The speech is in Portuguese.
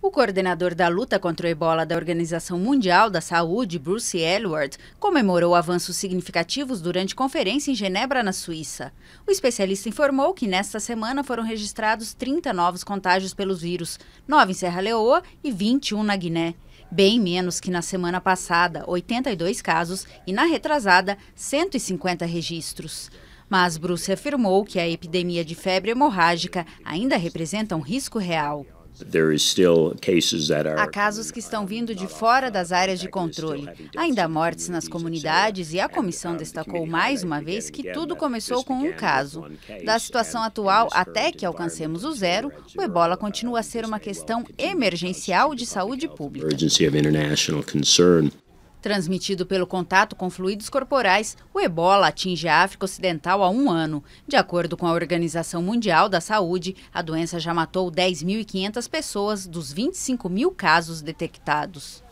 O coordenador da luta contra o ebola da Organização Mundial da Saúde, Bruce Elward, comemorou avanços significativos durante conferência em Genebra, na Suíça. O especialista informou que nesta semana foram registrados 30 novos contágios pelos vírus, 9 em Serra Leoa e 21 na Guiné. Bem menos que na semana passada, 82 casos, e na retrasada, 150 registros mas Bruce afirmou que a epidemia de febre hemorrágica ainda representa um risco real. Há casos que estão vindo de fora das áreas de controle. Ainda há mortes nas comunidades e a comissão destacou mais uma vez que tudo começou com um caso. Da situação atual até que alcancemos o zero, o ebola continua a ser uma questão emergencial de saúde pública. Transmitido pelo contato com fluidos corporais, o ebola atinge a África Ocidental há um ano. De acordo com a Organização Mundial da Saúde, a doença já matou 10.500 pessoas dos 25 mil casos detectados.